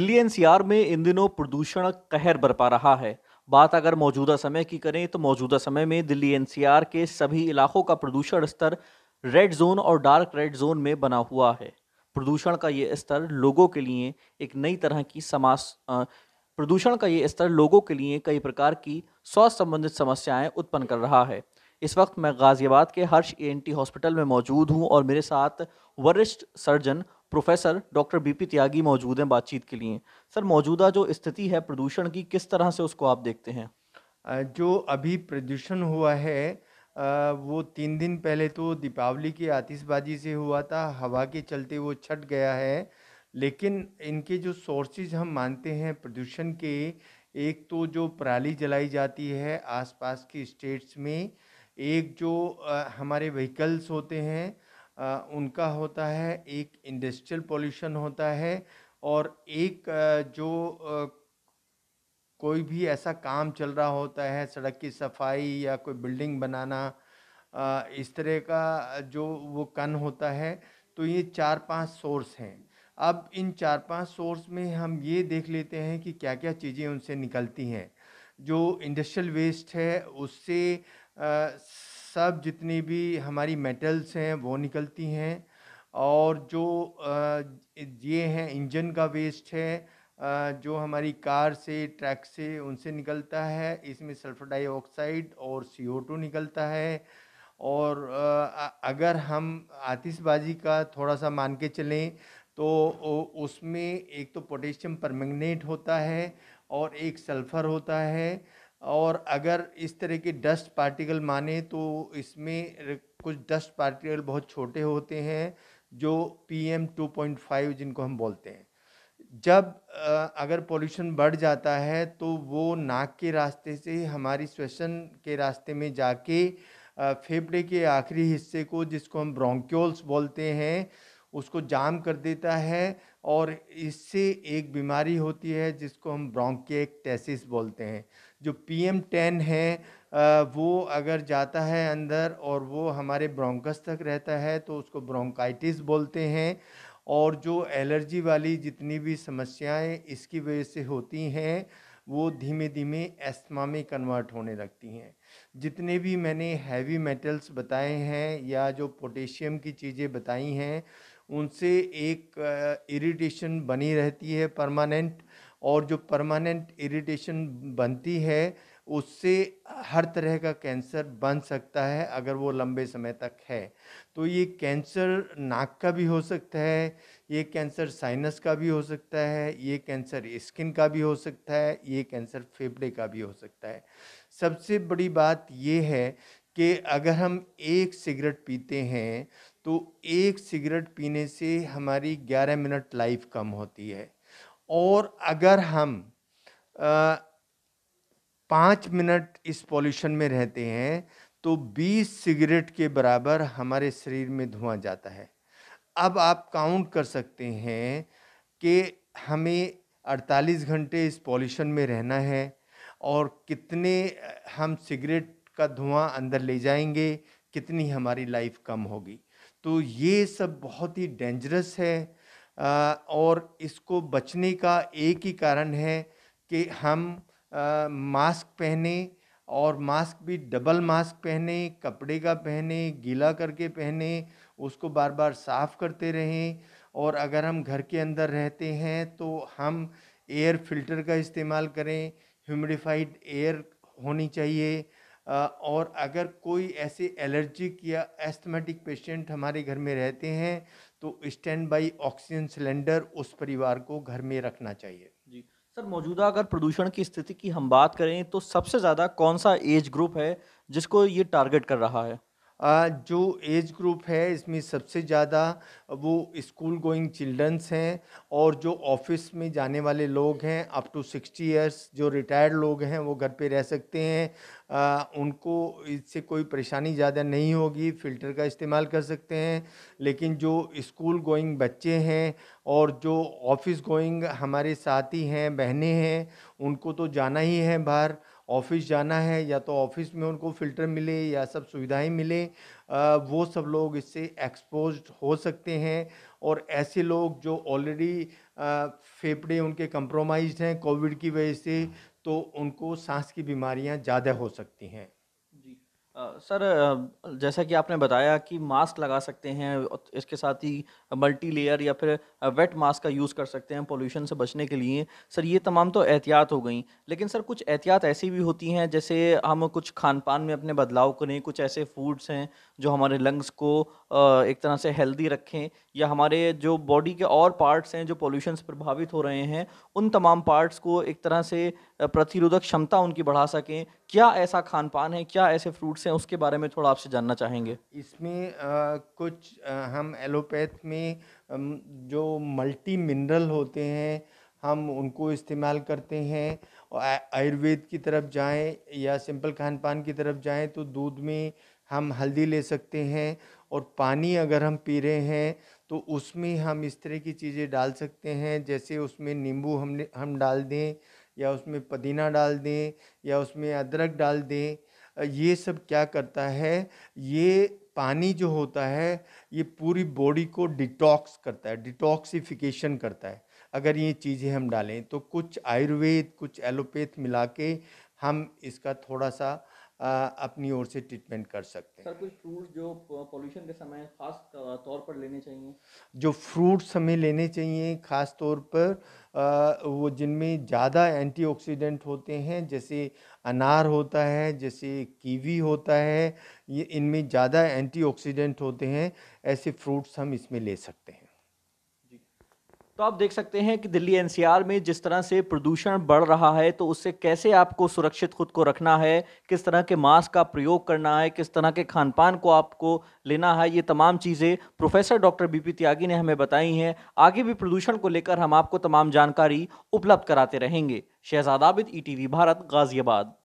Delhi NCR में इन दिनों प्रदूषण कहर बरपा रहा है बात अगर मौजूदा समय की करें तो मौजूदा समय में दिल्ली एनसीआर के सभी इलाकों का प्रदूषण स्तर रेड जोन और डार्क रेड जोन में बना हुआ है प्रदूषण का ये स्तर लोगों के लिए एक नई तरह की समास प्रदूषण का ये स्तर लोगों के लिए कई प्रकार की स्वास्थ्य संबंधित समस्याएं उत्पन्न कर रहा है इस वक्त मैं गाजियाबाद के हर्ष एएनटी हॉस्पिटल में मौजूद हूं और मेरे साथ वरिष्ठ surgeon professor doctor BP Tyagi मौजूद हैं बातचीत के लिए सर मौजूदा जो स्थिति है प्रदूषण की किस तरह से उसको आप देखते हैं जो अभी प्रदूषण हुआ है वो तीन दिन पहले तो दीपावली की आतिशबाजी से हुआ था हवा के चलते वो छट गया है लेकिन इनके जो सोर्सेज हम मानते हैं प्रदूषण के एक तो जो पराली जलाई जाती है आसपास के स्टेट्स में एक जो हमारे व्हीकल्स होते हैं उनका होता है एक इंडस्ट्रियल पॉल्यूशन होता है और एक जो कोई भी ऐसा काम चल रहा होता है सड़क की सफाई या कोई बिल्डिंग बनाना इस तरह का जो वो कन होता है तो ये चार पांच सोर्स हैं अब इन चार पांच सोर्स में हम ये देख लेते हैं कि क्या क्या चीज़ें उनसे निकलती हैं जो इंडस्ट्रियल वेस्ट है उससे सब जितनी भी हमारी मेटल्स हैं वो निकलती हैं और जो ये हैं इंजन का वेस्ट है जो हमारी कार से ट्रैक से उनसे निकलता है इसमें सल्फ़र डाइऑक्साइड और सी ओ टू निकलता है और अगर हम आतिशबाजी का थोड़ा सा मान के चलें तो उसमें एक तो पोटेशियम परमैंगनेट होता है और एक सल्फ़र होता है और अगर इस तरह के डस्ट पार्टिकल माने तो इसमें कुछ डस्ट पार्टिकल बहुत छोटे होते हैं जो P M two point five जिनको हम बोलते हैं जब अगर पोल्यूशन बढ़ जाता है तो वो नाक के रास्ते से हमारी श्वसन के रास्ते में जाके फेफड़े के आखिरी हिस्से को जिसको हम ब्रोंक्योल्स बोलते हैं उसको जाम कर देता है और इससे एक बीमारी होती है जिसको हम टेसिस बोलते हैं जो पी एम टेन है वो अगर जाता है अंदर और वो हमारे ब्रोंकस तक रहता है तो उसको ब्रोंकाइटिस बोलते हैं और जो एलर्जी वाली जितनी भी समस्याएं इसकी वजह से होती हैं वो धीमे धीमे एस्थमा में कन्वर्ट होने लगती हैं जितने भी मैंने हैवी मेटल्स बताए हैं या जो पोटेशियम की चीज़ें बताई हैं उनसे एक इरिटेशन बनी रहती है परमानेंट और जो परमानेंट इरिटेशन बनती है उससे हर तरह का कैंसर बन सकता है अगर वो लंबे समय तक है तो ये कैंसर नाक का भी हो सकता है ये कैंसर साइनस का भी हो सकता है ये कैंसर स्किन का भी हो सकता है ये कैंसर फेफड़े का भी हो सकता है सबसे बड़ी बात ये है कि अगर हम एक सिगरेट पीते हैं तो एक सिगरेट पीने से हमारी 11 मिनट लाइफ कम होती है और अगर हम पाँच मिनट इस पॉल्यूशन में रहते हैं तो 20 सिगरेट के बराबर हमारे शरीर में धुआं जाता है अब आप काउंट कर सकते हैं कि हमें 48 घंटे इस पॉल्यूशन में रहना है और कितने हम सिगरेट का धुआं अंदर ले जाएंगे कितनी हमारी लाइफ कम होगी तो ये सब बहुत ही डेंजरस है और इसको बचने का एक ही कारण है कि हम मास्क पहने और मास्क भी डबल मास्क पहने कपड़े का पहने गीला करके पहने उसको बार बार साफ़ करते रहें और अगर हम घर के अंदर रहते हैं तो हम एयर फिल्टर का इस्तेमाल करें ह्यूमिडिफाइड एयर होनी चाहिए और अगर कोई ऐसे एलर्जिक या एस्थमेटिक पेशेंट हमारे घर में रहते हैं तो स्टैंड बाई ऑक्सीजन सिलेंडर उस परिवार को घर में रखना चाहिए जी सर मौजूदा अगर प्रदूषण की स्थिति की हम बात करें तो सबसे ज़्यादा कौन सा एज ग्रुप है जिसको ये टारगेट कर रहा है जो एज ग्रुप है इसमें सबसे ज़्यादा वो स्कूल गोइंग चिल्ड्रंस हैं और जो ऑफिस में जाने वाले लोग हैं अप टू सिक्सटी ईयर्स जो रिटायर्ड लोग हैं वो घर पे रह सकते हैं आ, उनको इससे कोई परेशानी ज़्यादा नहीं होगी फ़िल्टर का इस्तेमाल कर सकते हैं लेकिन जो स्कूल गोइंग बच्चे हैं और जो ऑफिस गोइंग हमारे साथी हैं बहनें हैं उनको तो जाना ही है बाहर ऑफिस जाना है या तो ऑफिस में उनको फ़िल्टर मिले या सब सुविधाएं मिले वो सब लोग इससे एक्सपोज हो सकते हैं और ऐसे लोग जो ऑलरेडी फेफड़े उनके कंप्रोमाइज़्ड हैं कोविड की वजह से तो उनको सांस की बीमारियां ज़्यादा हो सकती हैं सर जैसा कि आपने बताया कि मास्क लगा सकते हैं इसके साथ ही मल्टी लेयर या फिर वेट मास्क का यूज़ कर सकते हैं पोल्यूशन से बचने के लिए सर ये तमाम तो एहतियात हो गई लेकिन सर कुछ एहतियात ऐसी भी होती हैं जैसे हम कुछ खान पान में अपने बदलाव करें कुछ ऐसे फूड्स हैं जो हमारे लंग्स को एक तरह से हेल्दी रखें या हमारे जो बॉडी के और पार्ट्स हैं जो पॉल्यूशन से प्रभावित हो रहे हैं उन तमाम पार्ट्स को एक तरह से प्रतिरोधक क्षमता उनकी बढ़ा सकें क्या ऐसा खान पान है क्या ऐसे फ्रूट्स हैं उसके बारे में थोड़ा आपसे जानना चाहेंगे इसमें आ, कुछ आ, हम एलोपैथ में जो मल्टी मिनरल होते हैं हम उनको इस्तेमाल करते हैं आयुर्वेद की तरफ जाएं या सिंपल खान पान की तरफ जाएं तो दूध में हम हल्दी ले सकते हैं और पानी अगर हम पी रहे हैं तो उसमें हम इस तरह की चीज़ें डाल सकते हैं जैसे उसमें नींबू हमने हम डाल दें या उसमें पुदीना डाल दें या उसमें अदरक डाल दें ये सब क्या करता है ये पानी जो होता है ये पूरी बॉडी को डिटॉक्स करता है डिटॉक्सिफिकेशन करता है अगर ये चीज़ें हम डालें तो कुछ आयुर्वेद कुछ एलोपैथ मिला के हम इसका थोड़ा सा अपनी ओर से ट्रीटमेंट कर सकते हैं सर कुछ फ्रूट्स जो पोल्यूशन के समय खास तौर पर लेने चाहिए जो फ्रूट्स हमें लेने चाहिए ख़ास तौर पर आ, वो जिनमें ज़्यादा एंटीऑक्सीडेंट होते हैं जैसे अनार होता है जैसे कीवी होता है ये इनमें ज़्यादा एंटीऑक्सीडेंट होते हैं ऐसे फ्रूट्स हम इसमें ले सकते हैं तो आप देख सकते हैं कि दिल्ली एनसीआर में जिस तरह से प्रदूषण बढ़ रहा है तो उससे कैसे आपको सुरक्षित खुद को रखना है किस तरह के मास्क का प्रयोग करना है किस तरह के खान पान को आपको लेना है ये तमाम चीज़ें प्रोफेसर डॉक्टर बीपी त्यागी ने हमें बताई हैं आगे भी प्रदूषण को लेकर हम आपको तमाम जानकारी उपलब्ध कराते रहेंगे शहजादाबिद ई e भारत गाज़ियाबाद